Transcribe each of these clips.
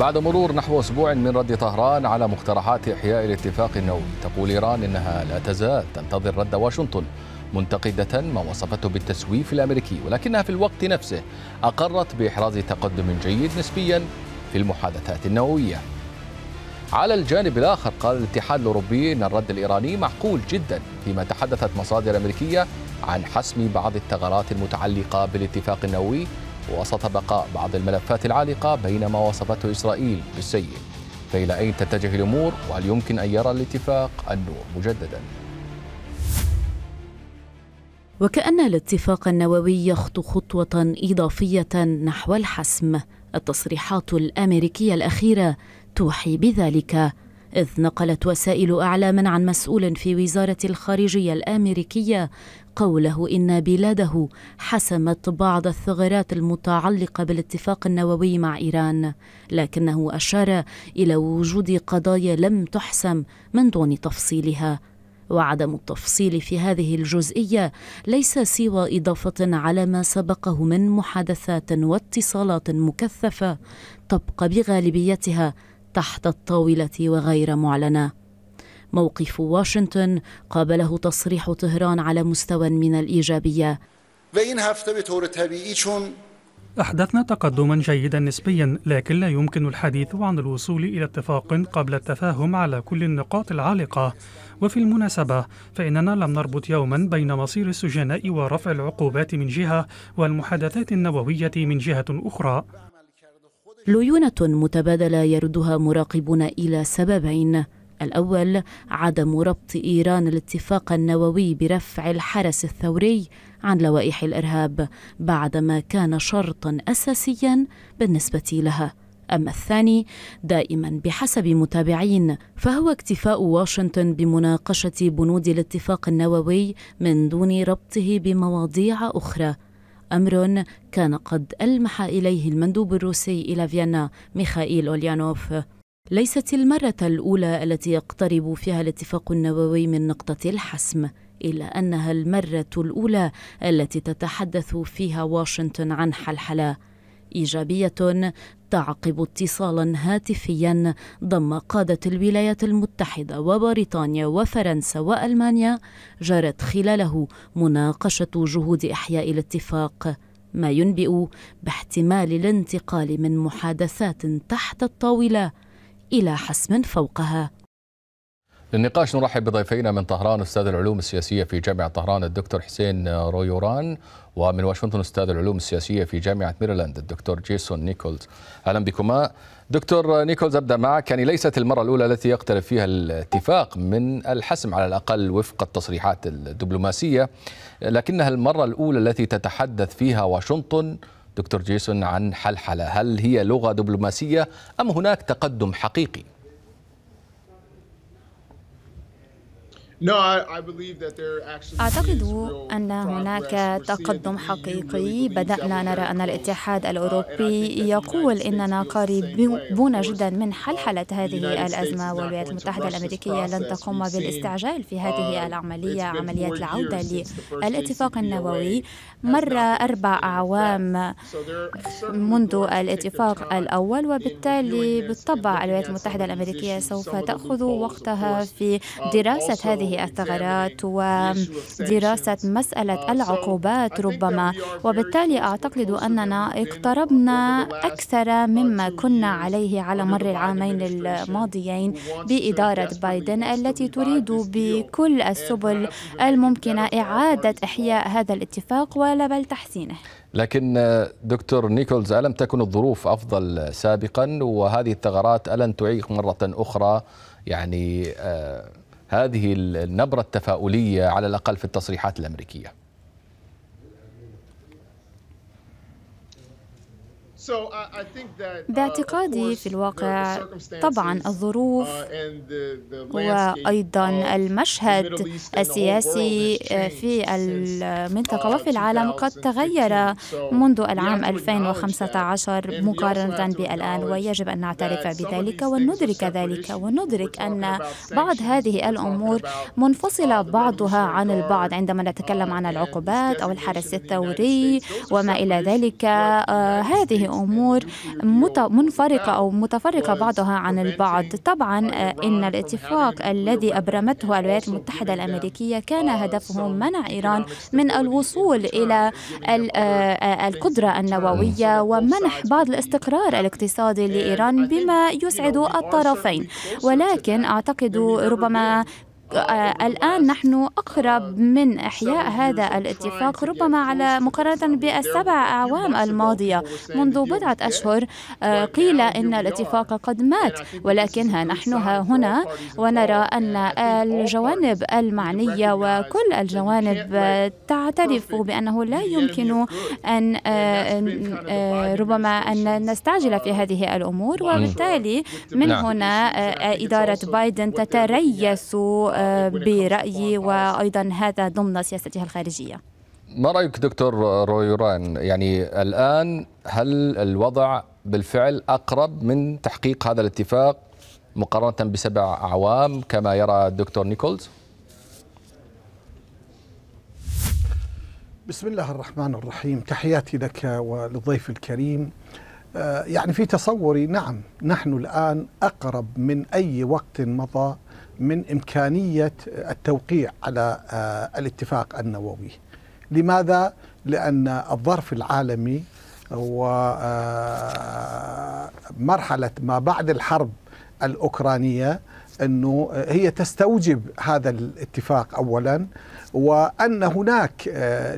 بعد مرور نحو أسبوع من رد طهران على مقترحات إحياء الاتفاق النووي تقول إيران إنها لا تزال تنتظر رد واشنطن منتقدة ما وصفته بالتسويف الأمريكي ولكنها في الوقت نفسه أقرت بإحراز تقدم جيد نسبيا في المحادثات النووية على الجانب الآخر قال الاتحاد الأوروبي أن الرد الإيراني معقول جدا فيما تحدثت مصادر أمريكية عن حسم بعض الثغرات المتعلقة بالاتفاق النووي وسط بقاء بعض الملفات العالقة بينما وصفته إسرائيل بالسيء فإلى أين تتجه الأمور وهل يمكن أن يرى الاتفاق النور مجدداً؟ وكأن الاتفاق النووي يخطو خطوة إضافية نحو الحسم التصريحات الأمريكية الأخيرة توحي بذلك إذ نقلت وسائل أعلام عن مسؤول في وزارة الخارجية الأمريكية قوله إن بلاده حسمت بعض الثغرات المتعلقة بالاتفاق النووي مع إيران لكنه أشار إلى وجود قضايا لم تحسم من دون تفصيلها وعدم التفصيل في هذه الجزئيه ليس سوى اضافه على ما سبقه من محادثات واتصالات مكثفه تبقى بغالبيتها تحت الطاوله وغير معلنه موقف واشنطن قابله تصريح طهران على مستوى من الايجابيه أحدثنا تقدما جيدا نسبيا لكن لا يمكن الحديث عن الوصول إلى اتفاق قبل التفاهم على كل النقاط العالقة وفي المناسبة فإننا لم نربط يوما بين مصير السجناء ورفع العقوبات من جهة والمحادثات النووية من جهة أخرى ليونة متبادلة يردها مراقبون إلى سببين الأول عدم ربط إيران الاتفاق النووي برفع الحرس الثوري عن لوائح الإرهاب بعدما كان شرطا أساسيا بالنسبة لها أما الثاني دائما بحسب متابعين فهو اكتفاء واشنطن بمناقشة بنود الاتفاق النووي من دون ربطه بمواضيع أخرى أمر كان قد ألمح إليه المندوب الروسي إلى فيينا ميخائيل أوليانوف ليست المرة الأولى التي يقترب فيها الاتفاق النووي من نقطة الحسم إلا أنها المرة الأولى التي تتحدث فيها واشنطن عن حلحلة إيجابية تعقب اتصالا هاتفيا ضم قادة الولايات المتحدة وبريطانيا وفرنسا وألمانيا جرت خلاله مناقشة جهود إحياء الاتفاق ما ينبئ باحتمال الانتقال من محادثات تحت الطاولة إلى حسم فوقها للنقاش نرحب بضيفينا من طهران استاذ العلوم السياسيه في جامعه طهران الدكتور حسين رويوران ومن واشنطن استاذ العلوم السياسيه في جامعه ميريلاند الدكتور جيسون نيكولز اهلا بكما دكتور نيكولز ابدا معك يعني ليست المره الاولى التي يقترب فيها الاتفاق من الحسم على الاقل وفق التصريحات الدبلوماسيه لكنها المره الاولى التي تتحدث فيها واشنطن دكتور جيسون عن حلحله هل هي لغه دبلوماسيه ام هناك تقدم حقيقي أعتقد أن هناك تقدم e حقيقي بدأنا نرى أن الاتحاد uh, الأوروبي يقول إننا قريبون جدا من uh, حلحلة هذه الأزمة والولايات المتحدة الأمريكية لن تقوم بالاستعجال في uh, هذه العملية عملية العودة للاتفاق e النووي مر أربع e أعوام منذ الاتفاق الأول وبالتالي بالطبع الولايات المتحدة الأمريكية سوف تأخذ وقتها في دراسة هذه هذه الثغرات ودراسة مسألة العقوبات ربما وبالتالي أعتقد أننا اقتربنا أكثر مما كنا عليه على مر العامين الماضيين بإدارة بايدن التي تريد بكل السبل الممكنة إعادة إحياء هذا الاتفاق ولا بل تحسينه لكن دكتور نيكولز ألم تكن الظروف أفضل سابقا وهذه الثغرات ألن تعيق مرة أخرى يعني آه هذه النبرة التفاؤلية على الأقل في التصريحات الأمريكية Uh, باعتقادي في الواقع طبعا الظروف uh, وايضا المشهد السياسي uh, في المنطقه وفي العالم قد تغير منذ العام 2015 مقارنه بالان ويجب ان نعترف بذلك وندرك ذلك وندرك ان بعض هذه الامور منفصله بعضها عن البعض عندما نتكلم عن العقوبات او الحرس الثوري وما الى ذلك آه، هذه أمور منفرقة أو متفرقة بعضها عن البعض طبعا إن الاتفاق الذي أبرمته الولايات المتحدة الأمريكية كان هدفه منع إيران من الوصول إلى القدرة النووية ومنح بعض الاستقرار الاقتصادي لإيران بما يسعد الطرفين ولكن أعتقد ربما الآن نحن أقرب من إحياء هذا الاتفاق ربما على مقارنة بالسبع أعوام الماضية منذ بضعة أشهر آه، قيل إن الاتفاق قد مات ولكن ها نحن ها هنا ونرى أن الجوانب المعنية وكل الجوانب تعترف بأنه لا يمكن أن آه، آه، ربما أن نستعجل في هذه الأمور وبالتالي من نعم. هنا إدارة بايدن تتريس برأيي وأيضا هذا ضمن سياستها الخارجية ما رايك دكتور رويران يعني الان هل الوضع بالفعل اقرب من تحقيق هذا الاتفاق مقارنه بسبع اعوام كما يرى الدكتور نيكولز بسم الله الرحمن الرحيم تحياتي لك وللضيف الكريم آه، يعني في تصوري نعم نحن الان اقرب من اي وقت مضى من إمكانية التوقيع على آه، الاتفاق النووي لماذا؟ لأن الظرف العالمي ومرحلة آه، ما بعد الحرب الأوكرانية أنه آه، هي تستوجب هذا الاتفاق أولا وأن هناك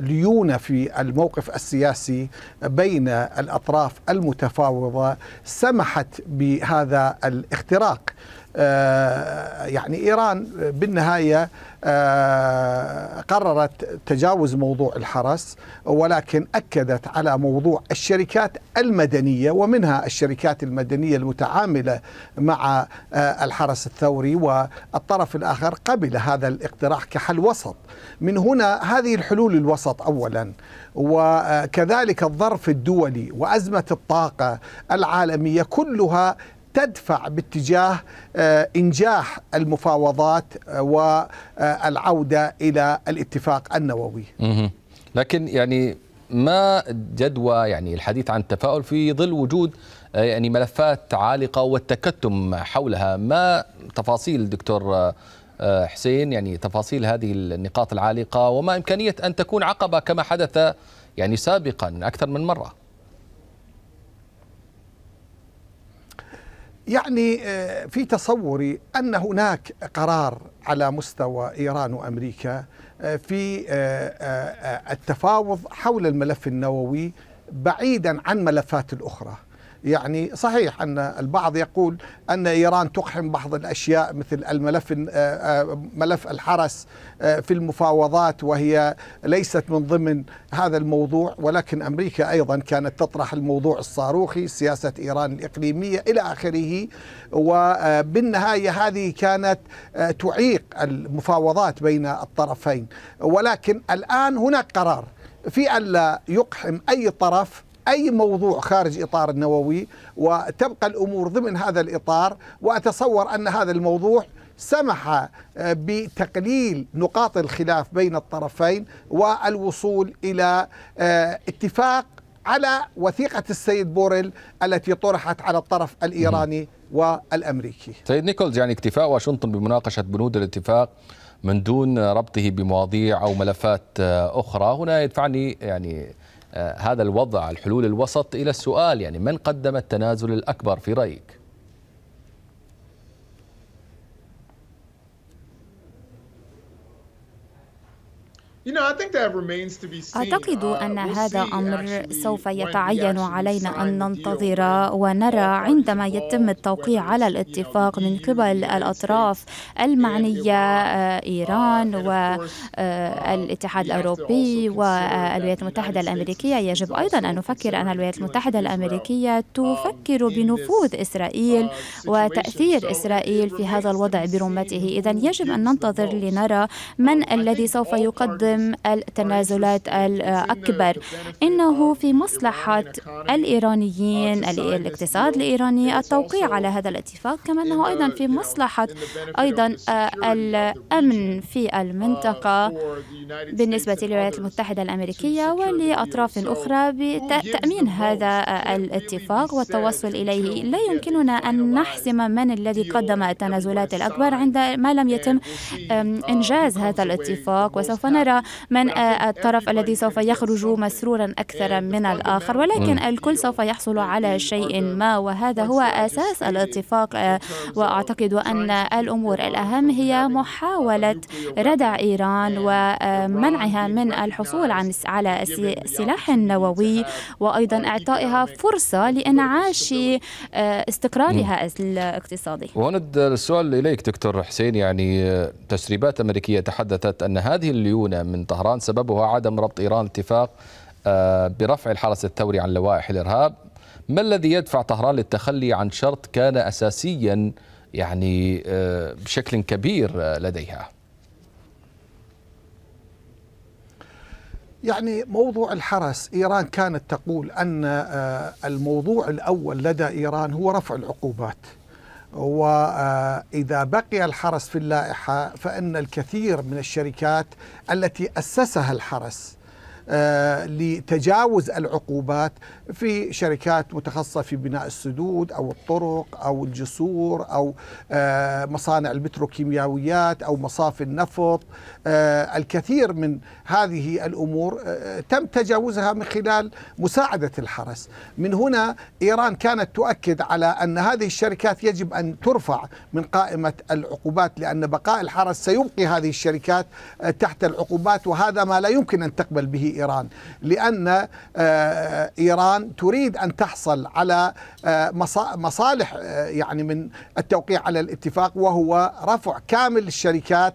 ليونة في الموقف السياسي بين الأطراف المتفاوضة سمحت بهذا الاختراق آه، يعني إيران بالنهاية آه، قررت تجاوز موضوع الحرس ولكن أكدت على موضوع الشركات المدنية ومنها الشركات المدنية المتعاملة مع آه، الحرس الثوري والطرف الآخر قبل هذا الاقتراح كحل وسط من هنا هذه الحلول الوسط أولا وكذلك الظرف الدولي وأزمة الطاقة العالمية كلها تدفع باتجاه آه، انجاح المفاوضات آه، والعوده الى الاتفاق النووي. لكن يعني ما جدوى يعني الحديث عن التفاؤل في ظل وجود آه، يعني ملفات عالقه والتكتم حولها، ما تفاصيل دكتور حسين يعني تفاصيل هذه النقاط العالقه وما امكانيه ان تكون عقبه كما حدث يعني سابقا اكثر من مره. يعني آه، في تصوري ان هناك قرار على مستوى ايران وامريكا آه، في آه، التفاوض حول الملف النووي بعيدا عن ملفات الاخرى يعني صحيح أن البعض يقول أن إيران تقحم بعض الأشياء مثل الملف آه، آه، ملف الحرس آه، في المفاوضات وهي ليست من ضمن هذا الموضوع ولكن أمريكا أيضا كانت تطرح الموضوع الصاروخي سياسة إيران الإقليمية إلى آخره وبالنهاية هذه كانت تعيق المفاوضات بين الطرفين ولكن الآن هناك قرار في ألا يقحم أي طرف أي موضوع خارج إطار النووي وتبقى الأمور ضمن هذا الإطار وأتصور أن هذا الموضوع سمح آه، بتقليل نقاط الخلاف بين الطرفين والوصول إلى آه، اتفاق على وثيقة السيد بوريل التي طرحت على الطرف الإيراني والأمريكي سيد نيكولز يعني اكتفاء واشنطن بمناقشة بنود الاتفاق من دون ربطه بمواضيع أو ملفات آه، أخرى هنا يدفعني يعني آه، هذا الوضع الحلول الوسط إلى السؤال يعني من قدم التنازل الأكبر في رأيك؟ أعتقد uh, أن هذا أمر سوف يتعين علينا أن ننتظر ونرى عندما يتم التوقيع على الاتفاق من قبل الأطراف المعنية آه، uh, إيران والاتحاد آه، uh, الأوروبي والولايات آه، المتحدة الأمريكية يجب أيضا أن نفكر أن الولايات المتحدة الأمريكية um, تفكر بنفوذ إسرائيل وتأثير إسرائيل في هذا الوضع برمته إذا يجب أن ننتظر لنرى من um, الذي سوف يقدر حزم التنازلات الأكبر إنه في مصلحة الإيرانيين الاقتصاد الإيراني التوقيع على هذا الاتفاق كما أنه أيضا في مصلحة أيضا الأمن في المنطقة بالنسبة للولايات المتحدة الأمريكية ولأطراف أخرى بتأمين هذا الاتفاق والتوصل إليه لا يمكننا أن نحسم من الذي قدم التنازلات الأكبر عندما لم يتم إنجاز هذا الاتفاق وسوف نرى من آه، الطرف الذي سوف يخرج مسرورا أكثر من الآخر ولكن الكل سوف يحصل على شيء ما وهذا هو أساس الاتفاق آه، وأعتقد أن الأمور الأهم هي محاولة ردع إيران آه، ومنعها من الحصول على سلاح نووي وأيضا إعطائها فرصة لإنعاش استقرارها نعم. الاقتصادي وند السؤال إليك دكتور حسين يعني تسريبات أمريكية تحدثت أن هذه الليونة من طهران سببها عدم ربط إيران اتفاق آه، برفع الحرس الثوري عن لوائح الإرهاب ما الذي يدفع طهران للتخلي عن شرط كان أساسيا يعني آه، بشكل كبير آه، لديها يعني موضوع الحرس إيران كانت تقول أن الموضوع الأول لدى إيران هو رفع العقوبات وإذا آه، بقي الحرس في اللائحة فإن الكثير من الشركات التي أسسها الحرس آه، لتجاوز العقوبات في شركات متخصصة في بناء السدود أو الطرق أو الجسور أو آه، مصانع البتروكيماويات أو مصافي النفط آه، الكثير من هذه الأمور تم تجاوزها من خلال مساعدة الحرس من هنا إيران كانت تؤكد على أن هذه الشركات يجب أن ترفع من قائمة العقوبات لأن بقاء الحرس سيبقي هذه الشركات تحت العقوبات وهذا ما لا يمكن أن تقبل به إيران لأن آه، إيران تريد أن تحصل على آه، مصالح آه، يعني من التوقيع على الاتفاق وهو رفع كامل الشركات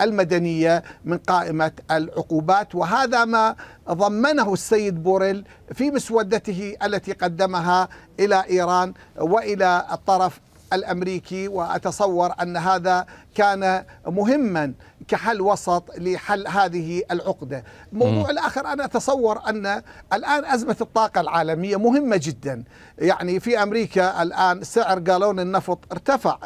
المدنية من قائمة العقوبات وهذا ما ضمنه السيد بوريل في مسودته التي قدمها إلى إيران وإلى الطرف الامريكي واتصور ان هذا كان مهما كحل وسط لحل هذه العقدة موضوع الآخر أنا أتصور أن الآن أزمة الطاقة العالمية مهمة جدا يعني في أمريكا الآن سعر قالون النفط ارتفع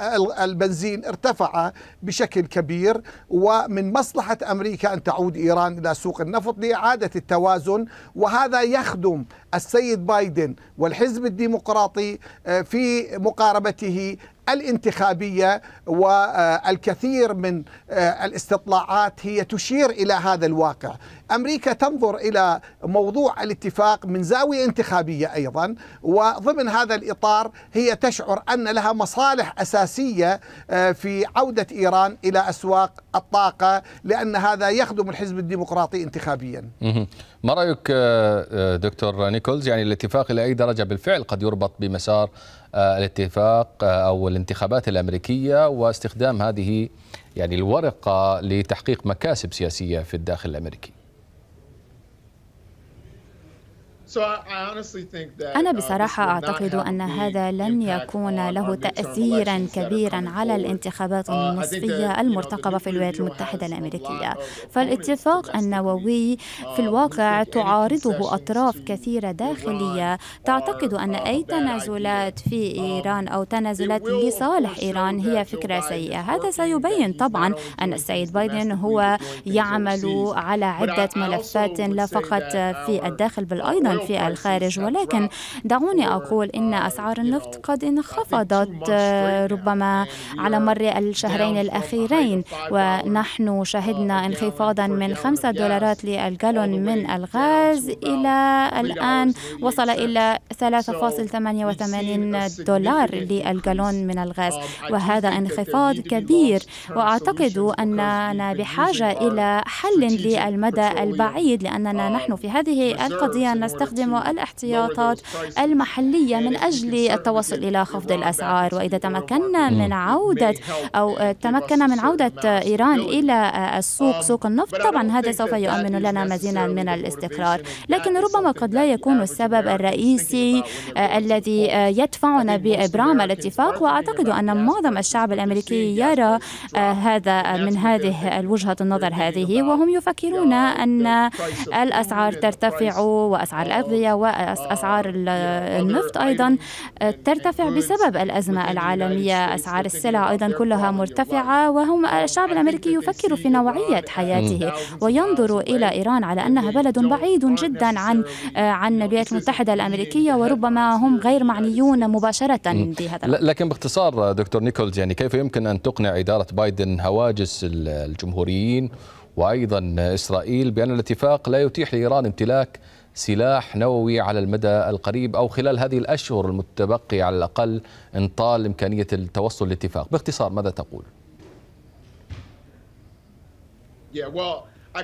البنزين ارتفع بشكل كبير ومن مصلحة أمريكا أن تعود إيران إلى سوق النفط لإعادة التوازن وهذا يخدم السيد بايدن والحزب الديمقراطي آه، في مقاربته الانتخابية والكثير من آه، الاستطلاعات هي تشير إلى هذا الواقع أمريكا تنظر إلى موضوع الاتفاق من زاوية انتخابية أيضا وضمن هذا الإطار هي تشعر أن لها مصالح أساسية آه، في عودة إيران إلى أسواق الطاقة لأن هذا يخدم الحزب الديمقراطي انتخابيا ما رأيك آه، آه، دكتور نيكولز يعني الاتفاق إلى أي درجة بالفعل قد يربط بمسار الاتفاق أو الانتخابات الأمريكية واستخدام هذه يعني الورقة لتحقيق مكاسب سياسية في الداخل الأمريكي أنا uh, بصراحة أعتقد أن هذا لن يكون له تأثيرا كبيرا على uh, الانتخابات النصفية المرتقبة في الولايات المتحدة الأمريكية فالاتفاق النووي في uh, الواقع تعارضه أطراف كثيرة داخلية تعتقد أن أي تنازلات في um, إيران أو تنازلات لصالح إيران هي فكرة سيئة هذا سيبين طبعا أن السيد بايدن هو يعمل على عدة ملفات لا فقط في الداخل بل أيضا في الخارج ولكن دعوني أقول إن أسعار النفط قد انخفضت آه، ربما على مر الشهرين الأخيرين ونحن شهدنا انخفاضا من خمسة دولارات للجالون من الغاز إلى الآن وصل إلى 3.88 دولار للجالون من الغاز وهذا انخفاض كبير وأعتقد أننا بحاجة إلى حل للمدى البعيد لأننا نحن في هذه القضية نستخدم يستخدم الاحتياطات المحلية من يعني أجل التوصل إلى خفض الأسعار وإذا تمكنا من عودة أو تمكنا من عودة إيران إلى السوق آه، سوق النفط طبعا هذا سوف يؤمن لنا مزيدا من الاستقرار لكن ربما قد لا يكون السبب الرئيسي آه، الذي يدفعنا بإبرام الاتفاق وأعتقد أن معظم الشعب الأمريكي يرى آه، هذا من هذه الوجهة النظر هذه وهم يفكرون أن الأسعار ترتفع وأسعار الأغذية آه. وأسعار النفط أيضا ترتفع بسبب الأزمة العالمية أسعار السلع أيضا كلها مرتفعة وهم الشعب الأمريكي يفكر في نوعية حياته وينظر إلى إيران على أنها بلد بعيد جدا عن آه، عن الولايات المتحدة الأمريكية وربما هم غير معنيون مباشرة mm. بهذا لكن باختصار دكتور نيكولز يعني كيف يمكن أن تقنع إدارة بايدن هواجس الجمهوريين وأيضا إسرائيل بأن الاتفاق لا يتيح لإيران امتلاك سلاح نووي على المدى القريب أو خلال هذه الأشهر المتبقية على الأقل إن طال إمكانية التوصل لاتفاق باختصار ماذا تقول؟ Uh,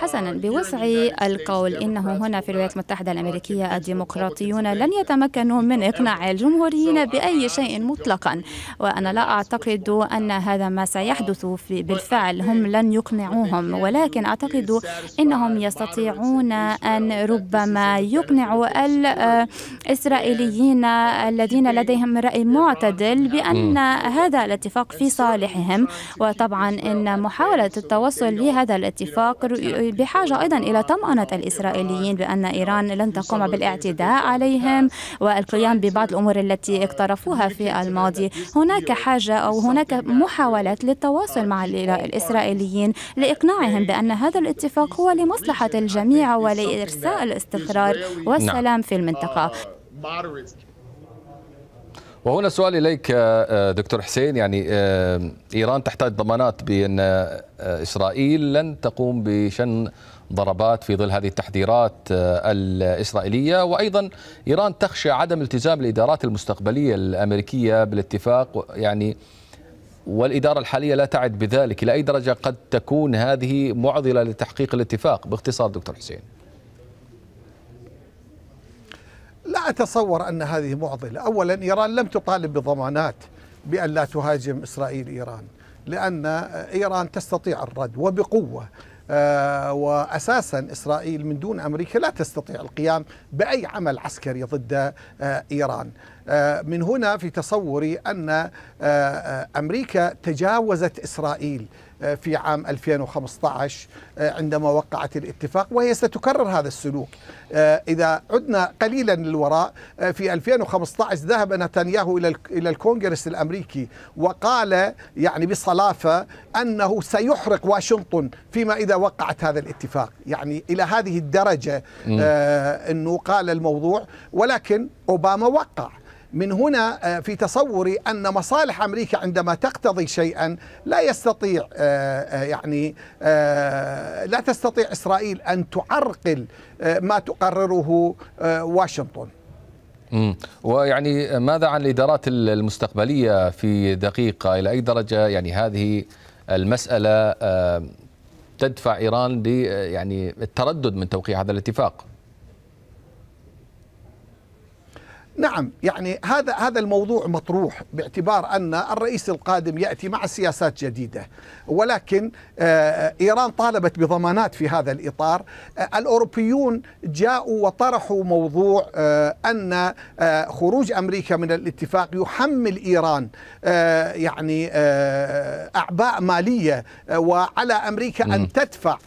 حسنا بوسعي القول انه هنا في الولايات المتحده الامريكيه الديمقراطيون لن يتمكنوا من اقناع الجمهوريين باي uh, شيء مطلقا وانا لا اعتقد ان هذا ما سيحدث بالفعل هم لن يقنعوهم ولكن اعتقد انهم يستطيعون ان ربما يقنعوا الاسرائيليين آه، الذين لديهم راي معتدل بان هذا الاتفاق في صالحهم وطبعا ان محاوله التوصل لهذا الاتفاق الاتفاق بحاجة أيضا إلى طمأنة الإسرائيليين بأن إيران لن تقوم بالاعتداء عليهم والقيام ببعض الأمور التي اقترفوها في الماضي هناك حاجة أو هناك محاولات للتواصل مع الإسرائيليين لإقناعهم بأن هذا الاتفاق هو لمصلحة الجميع ولإرساء الاستقرار نعم. والسلام في المنطقة uh, وهنا سؤال اليك آه، آه، دكتور حسين يعني آه، ايران تحتاج ضمانات بان اسرائيل لن تقوم بشن ضربات في ظل هذه التحذيرات الاسرائيليه وايضا ايران تخشى عدم التزام الادارات المستقبليه الامريكيه بالاتفاق يعني والاداره الحاليه لا تعد بذلك الى اي درجه قد تكون هذه معضله لتحقيق الاتفاق باختصار دكتور حسين لا أتصور أن هذه معضلة أولا إيران لم تطالب بضمانات بأن لا تهاجم إسرائيل إيران لأن إيران تستطيع الرد وبقوة آه، واساسا اسرائيل من دون امريكا لا تستطيع القيام باي عمل عسكري ضد آه، ايران. آه، من هنا في تصوري ان امريكا تجاوزت اسرائيل في عام 2015 آه، عندما وقعت الاتفاق وهي ستكرر هذا السلوك آه، إذا عدنا قليلا للوراء آه، في 2015 ذهب نتنياهو إلى إلى الكونغرس الأمريكي وقال يعني بصلافة أنه سيحرق واشنطن فيما إذا وقعت هذا الاتفاق يعني إلى هذه الدرجة أنه قال الموضوع ولكن أوباما وقع من هنا آه، في تصوري أن مصالح أمريكا عندما تقتضي شيئا لا يستطيع آه، آه، يعني لا تستطيع إسرائيل أن تعرقل ما تقرره واشنطن ويعني ماذا عن الإدارات المستقبلية في دقيقة إلى أي درجة يعني هذه المسألة تدفع إيران يعني التردد من توقيع هذا الاتفاق نعم يعني هذا هذا الموضوع مطروح باعتبار ان الرئيس القادم ياتي مع سياسات جديده ولكن آه، آه، ايران طالبت بضمانات في هذا الاطار آه، الاوروبيون جاءوا وطرحوا موضوع ان خروج امريكا من الاتفاق يحمل ايران يعني اعباء ماليه وعلى امريكا ان تدفع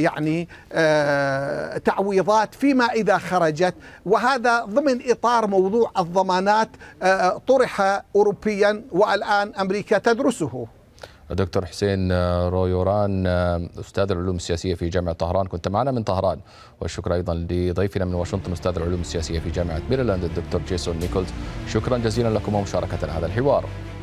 يعني تعويضات فيما اذا خرجت وهذا ضمن ضمن إطار موضوع الضمانات آه، آه، طرح أوروبيا والآن أمريكا تدرسه دكتور حسين آه، رويوران استاذ العلوم السياسيه في جامعه طهران كنت معنا من طهران والشكر ايضا لضيفنا من واشنطن استاذ العلوم السياسيه في جامعه ميريلاند الدكتور جيسون نيكولز شكرا جزيلا لكم ومشاركه هذا الحوار